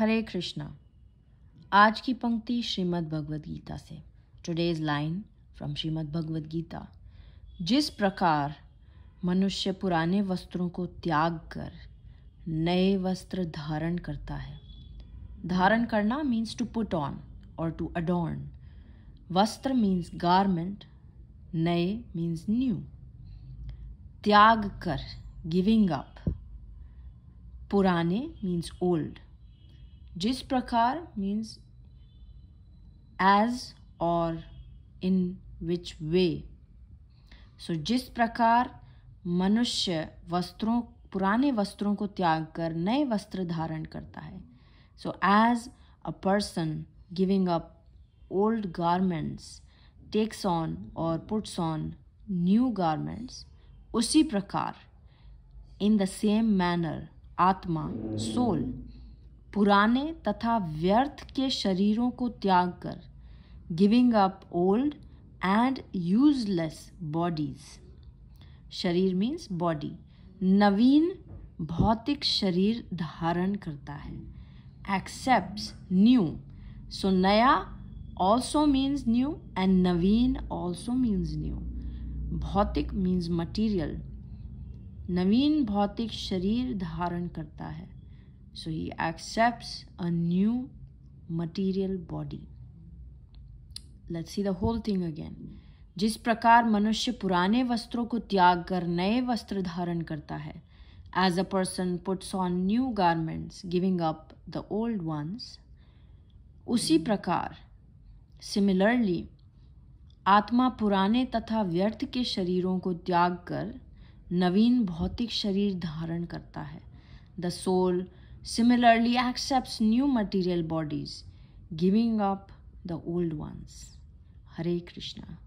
हरे कृष्णा आज की पंक्ति श्रीमद् भगवद गीता से today's line from Shrimad Bhagavad Gita जिस प्रकार मनुष्य पुराने वस्त्रों को त्याग कर नए वस्त्र धारण करता है धारण करना मीन्स टू पुट ऑन और टू अडॉर्न वस्त्र मीन्स गारमेंट नए मीन्स न्यू त्याग कर गिविंग अप पुराने मीन्स ओल्ड जिस प्रकार मीन्स एज और इन विच वे सो जिस प्रकार मनुष्य वस्त्रों पुराने वस्त्रों को त्याग कर नए वस्त्र धारण करता है so as a person giving up old garments takes on और पुट्स ऑन न्यू गारमेंट्स उसी प्रकार इन द सेम मैनर आत्मा सोल पुराने तथा व्यर्थ के शरीरों को त्याग कर giving up old and useless bodies शरीर मीन्स बॉडी नवीन भौतिक शरीर धारण करता है एक्सेप्ट न्यू सो नया ऑल्सो मीन्स न्यू एंड नवीन ऑल्सो मीन्स न्यू भौतिक मीन्स मटीरियल नवीन भौतिक शरीर धारण करता है So he accepts a new material body. Let's see the whole thing again. जिस प्रकार मनुष्य पुराने वस्त्रों को त्याग कर नए वस्त्र धारण करता है as a person puts on new garments giving up the old ones उसी प्रकार सिमिलरली आत्मा पुराने तथा व्यर्थ के शरीरों को त्याग कर नवीन भौतिक शरीर धारण करता है the soul similarly accepts new material bodies, giving up the old ones. Hare Krishna.